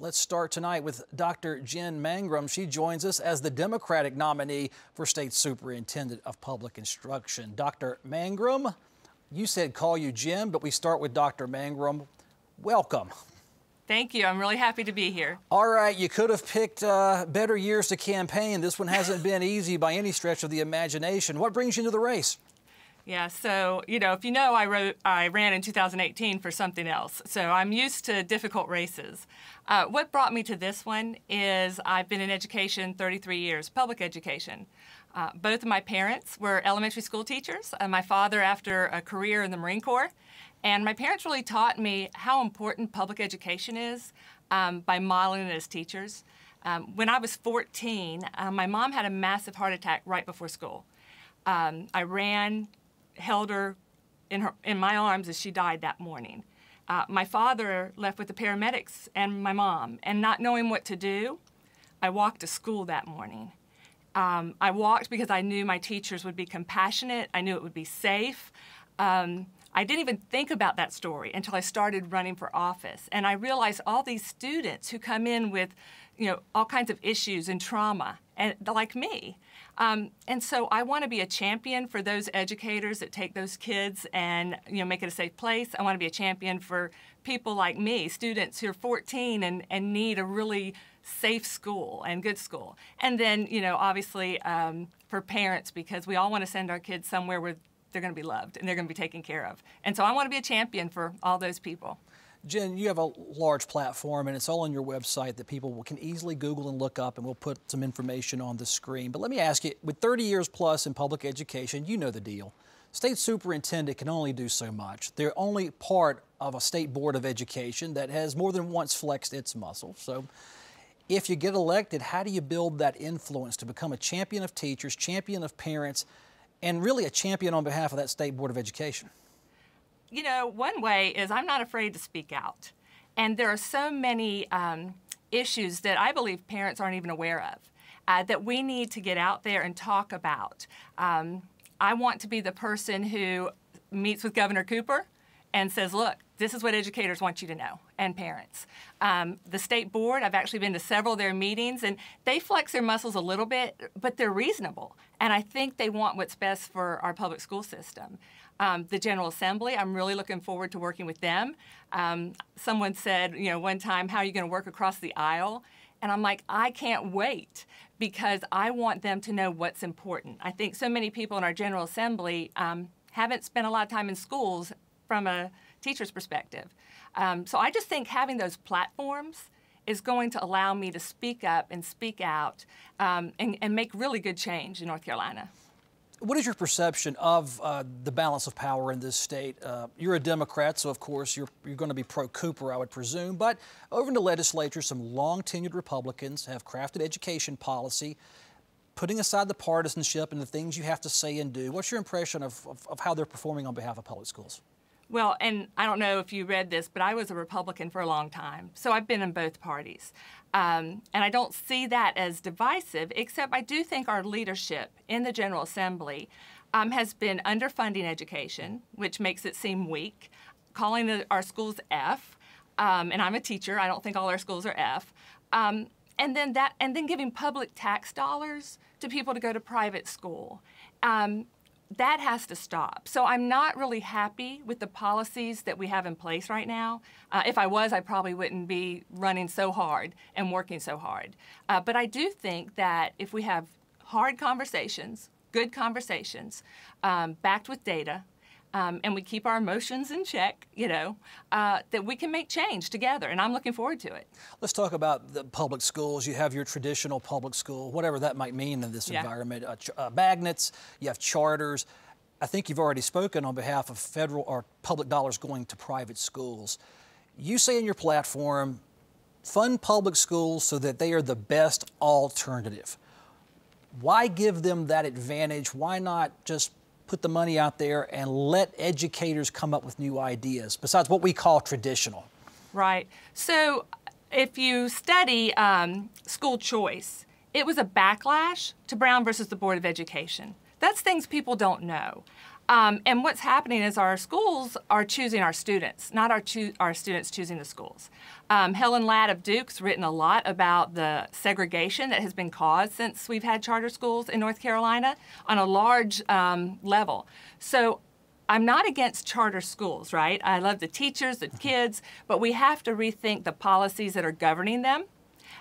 Let's start tonight with Dr. Jen Mangrum. She joins us as the Democratic nominee for State Superintendent of Public Instruction. Dr. Mangrum, you said call you Jen, but we start with Dr. Mangrum. Welcome. Thank you. I'm really happy to be here. All right, you could have picked uh, better years to campaign. This one hasn't been easy by any stretch of the imagination. What brings you into the race? Yeah, so you know, if you know, I wrote, I ran in 2018 for something else, so I'm used to difficult races. Uh, what brought me to this one is I've been in education 33 years, public education. Uh, both of my parents were elementary school teachers. Uh, my father, after a career in the Marine Corps, and my parents really taught me how important public education is um, by modeling it as teachers. Um, when I was 14, uh, my mom had a massive heart attack right before school. Um, I ran held her in, her, in my arms as she died that morning. Uh, my father left with the paramedics and my mom, and not knowing what to do, I walked to school that morning. Um, I walked because I knew my teachers would be compassionate, I knew it would be safe. Um, I didn't even think about that story until I started running for office. And I realized all these students who come in with, you know, all kinds of issues and trauma, and like me. Um, and so I want to be a champion for those educators that take those kids and you know make it a safe place. I want to be a champion for people like me, students who are 14 and, and need a really safe school and good school. And then you know obviously um, for parents because we all want to send our kids somewhere where they're going to be loved and they're going to be taken care of. And so I want to be a champion for all those people. Jen, you have a large platform, and it's all on your website that people can easily Google and look up, and we'll put some information on the screen. But let me ask you, with 30 years plus in public education, you know the deal. State superintendent can only do so much. They're only part of a state board of education that has more than once flexed its muscle. So if you get elected, how do you build that influence to become a champion of teachers, champion of parents, and really a champion on behalf of that State Board of Education? You know, one way is I'm not afraid to speak out. And there are so many um, issues that I believe parents aren't even aware of uh, that we need to get out there and talk about. Um, I want to be the person who meets with Governor Cooper and says, look, this is what educators want you to know and parents. Um, the state board, I've actually been to several of their meetings, and they flex their muscles a little bit, but they're reasonable. And I think they want what's best for our public school system. Um, the General Assembly, I'm really looking forward to working with them. Um, someone said, you know, one time, how are you going to work across the aisle? And I'm like, I can't wait because I want them to know what's important. I think so many people in our General Assembly um, haven't spent a lot of time in schools from a teacher's perspective. Um, so I just think having those platforms is going to allow me to speak up and speak out um, and, and, make really good change in North Carolina. What is your perception of uh, the balance of power in this state? Uh, you're a Democrat, so of course you're, you're going to be pro Cooper, I would presume. But over in the legislature, some long tenured Republicans have crafted education policy, putting aside the partisanship and the things you have to say and do. What's your impression of, of, of how they're performing on behalf of public schools? Well, and I don't know if you read this, but I was a Republican for a long time, so I've been in both parties. Um, and I don't see that as divisive, except I do think our leadership in the General Assembly um, has been underfunding education, which makes it seem weak, calling the, our schools F. Um, and I'm a teacher, I don't think all our schools are F. Um, and then that, and then giving public tax dollars to people to go to private school. Um, that has to stop. So I'm not really happy with the policies that we have in place right now. Uh, if I was, I probably wouldn't be running so hard and working so hard. Uh, but I do think that if we have hard conversations, good conversations, um, backed with data, um, and we keep our emotions in check, you know, uh, that we can make change together. And I'm looking forward to it. Let's talk about the public schools. You have your traditional public school, whatever that might mean in this yeah. environment, uh, uh, magnets, you have charters. I think you've already spoken on behalf of federal or public dollars going to private schools. You say in your platform, fund public schools so that they are the best alternative. Why give them that advantage? Why not just put the money out there and let educators come up with new ideas besides what we call traditional. Right. So if you study um, school choice, it was a backlash to Brown versus the Board of Education. That's things people don't know. Um, and what's happening is our schools are choosing our students, not our, our students choosing the schools. Um, Helen Ladd of Duke's written a lot about the segregation that has been caused since we've had charter schools in North Carolina on a large um, level. So I'm not against charter schools, right? I love the teachers, the mm-hmm. kids, but we have to rethink the policies that are governing them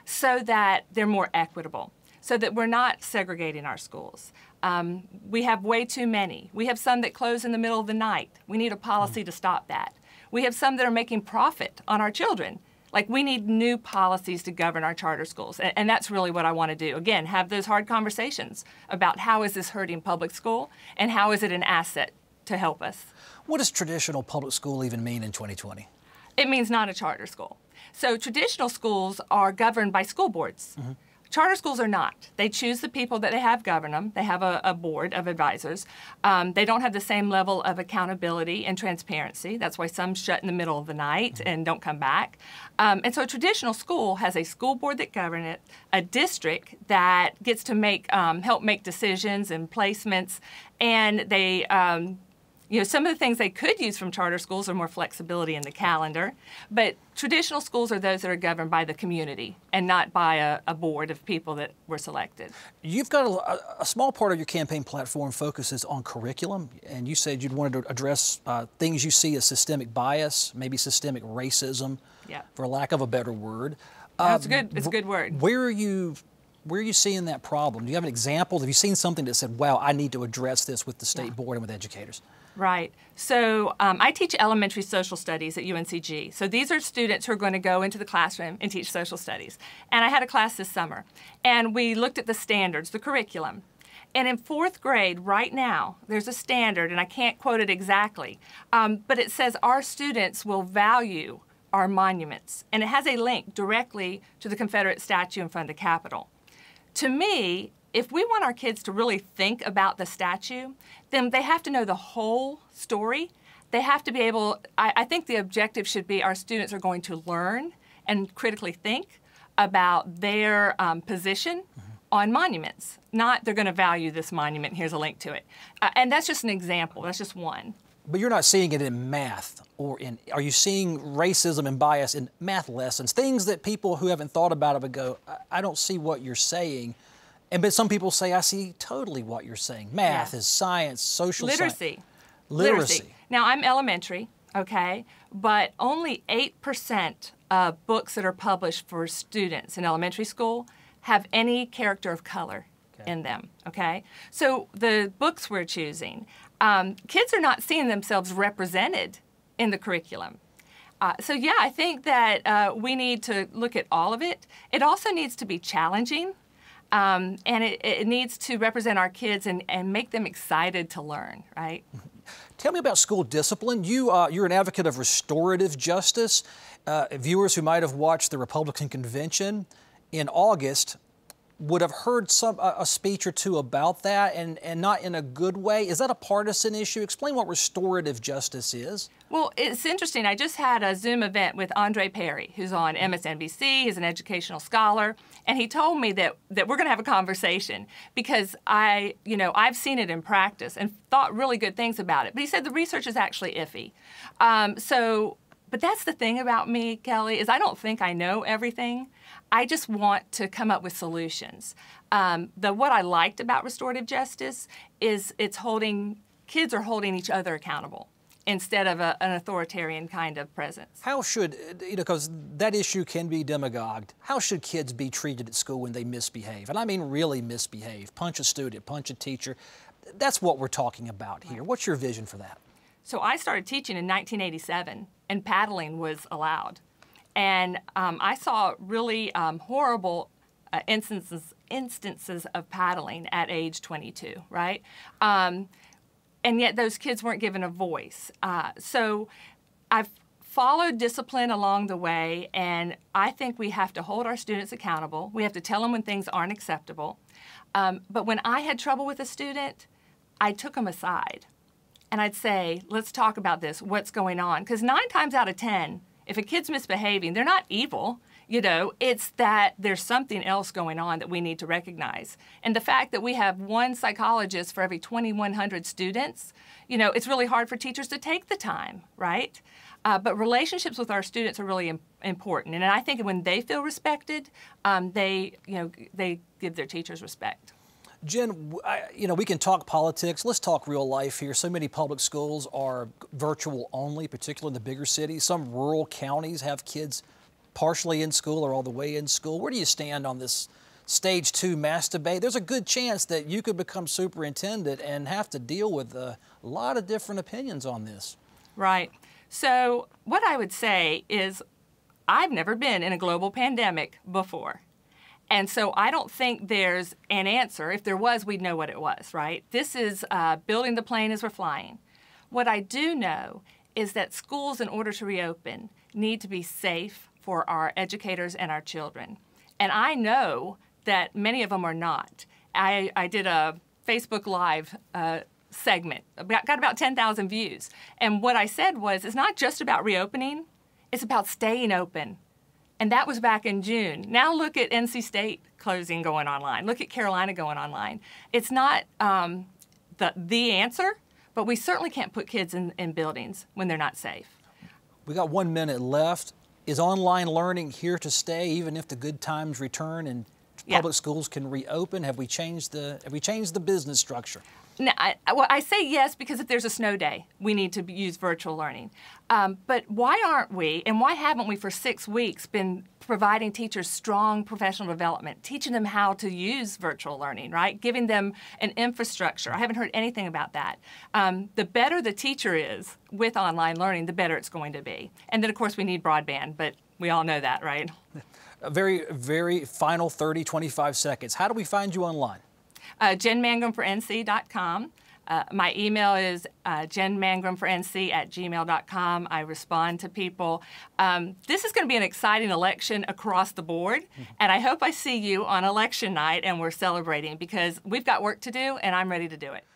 so that they're more equitable so that we're not segregating our schools. Um, we have way too many. We have some that close in the middle of the night. We need a policy mm. to stop that. We have some that are making profit on our children. Like, we need new policies to govern our charter schools. And, and that's really what I want to do. Again, have those hard conversations about how is this hurting public school and how is it an asset to help us. What does traditional public school even mean in 2020? It means not a charter school. So, traditional schools are governed by school boards. Mm -hmm. Charter schools are not. They choose the people that they have govern them. They have a, a board of advisors. Um, they don't have the same level of accountability and transparency. That's why some shut in the middle of the night mm-hmm. and don't come back. Um, and so a traditional school has a school board that governs it, a district that gets to make um, help make decisions and placements, and they um, you know, some of the things they could use from charter schools are more flexibility in the calendar, but traditional schools are those that are governed by the community and not by a, a board of people that were selected. You've got a, a, small part of your campaign platform focuses on curriculum, and you said you'd wanted to address uh, things you see as systemic bias, maybe systemic racism, yeah. for lack of a better word. That's um, good. It's a good word. Where are you where are you seeing that problem? Do you have an example? Have you seen something that said, wow, I need to address this with the state yeah. board and with educators? Right. So um, I teach elementary social studies at UNCG. So these are students who are going to go into the classroom and teach social studies. And I had a class this summer, and we looked at the standards, the curriculum. And in fourth grade, right now, there's a standard, and I can't quote it exactly, um, but it says our students will value our monuments. And it has a link directly to the Confederate statue in front of the Capitol. To me, if we want our kids to really think about the statue, then they have to know the whole story. They have to be able, I, I think the objective should be our students are going to learn and critically think about their um, position mm -hmm. on monuments, not they're going to value this monument, here's a link to it. Uh, and that's just an example, that's just one. But you're not seeing it in math or in, are you seeing racism and bias in math lessons, things that people who haven't thought about it would go, I, I don't see what you're saying and but some people say, I see totally what you're saying. Math yeah. is science, social literacy. Science. literacy. Literacy. Now I'm elementary, okay, but only eight percent of books that are published for students in elementary school have any character of color okay. in them. Okay, so the books we're choosing, um, kids are not seeing themselves represented in the curriculum. Uh, so yeah, I think that uh, we need to look at all of it. It also needs to be challenging um, and it, it, needs to represent our kids and, and make them excited to learn, right? Tell me about school discipline. You, uh, you're an advocate of restorative justice. Uh, viewers who might have watched the Republican convention in August would have heard some a speech or two about that and, and not in a good way. Is that a partisan issue? Explain what restorative justice is. Well, it's interesting. I just had a Zoom event with Andre Perry, who's on MSNBC. He's an educational scholar, and he told me that that we're going to have a conversation because I, you know, I've seen it in practice and thought really good things about it. But he said the research is actually iffy. Um, so but that's the thing about me, Kelly, is I don't think I know everything. I just want to come up with solutions. Um, the what I liked about restorative justice is it's holding kids are holding each other accountable instead of a, an authoritarian kind of presence. How should, you know, because that issue can be demagogued, how should kids be treated at school when they misbehave? And I mean really misbehave, punch a student, punch a teacher. That's what we're talking about here. What's your vision for that? So I started teaching in 1987 and paddling was allowed. And um, I saw really um, horrible uh, instances instances of paddling at age 22, right? Um, and yet those kids weren't given a voice. Uh, so I've followed discipline along the way, and I think we have to hold our students accountable. We have to tell them when things aren't acceptable. Um, but when I had trouble with a student, I took them aside and I'd say, let's talk about this. What's going on? Because nine times out of 10, if a kid's misbehaving, they're not evil. You know, it's that there's something else going on that we need to recognize. And the fact that we have one psychologist for every 2,100 students, you know, it's really hard for teachers to take the time, right? Uh, but relationships with our students are really Im important. And I think when they feel respected, um, they, you know, they give their teachers respect. Jen, I, you know, we can talk politics. Let's talk real life here. So many public schools are virtual only, particularly in the bigger cities. Some rural counties have kids partially in school or all the way in school. Where do you stand on this stage two mass debate? There's a good chance that you could become superintendent and have to deal with a lot of different opinions on this. Right. So, what I would say is, I've never been in a global pandemic before. And so I don't think there's an answer. If there was, we'd know what it was, right? This is uh, building the plane as we're flying. What I do know is that schools, in order to reopen, need to be safe for our educators and our children. And I know that many of them are not. I, I did a Facebook Live uh, segment, got, got about 10,000 views. And what I said was it's not just about reopening, it's about staying open. And that was back in June. Now look at NC State closing going online. Look at Carolina going online. It's not um, the, the answer, but we certainly can't put kids in, in buildings when they're not safe. We got one minute left. Is online learning here to stay, even if the good times return and public yeah. schools can reopen? Have we changed the Have we changed the business structure? Now, I, well, I say yes because if there's a snow day, we need to use virtual learning. Um, but why aren't we, and why haven't we for six weeks been providing teachers strong professional development, teaching them how to use virtual learning, right? Giving them an infrastructure. I haven't heard anything about that. Um, the better the teacher is with online learning, the better it's going to be. And then, of course, we need broadband, but we all know that, right? A very, very final 30, 25 seconds. How do we find you online? Uh, JenMangramForNC.com. Uh, my email is uh, jenmangramfornc at gmail.com. I respond to people. Um, this is going to be an exciting election across the board, mm -hmm. and I hope I see you on election night and we're celebrating because we've got work to do, and I'm ready to do it.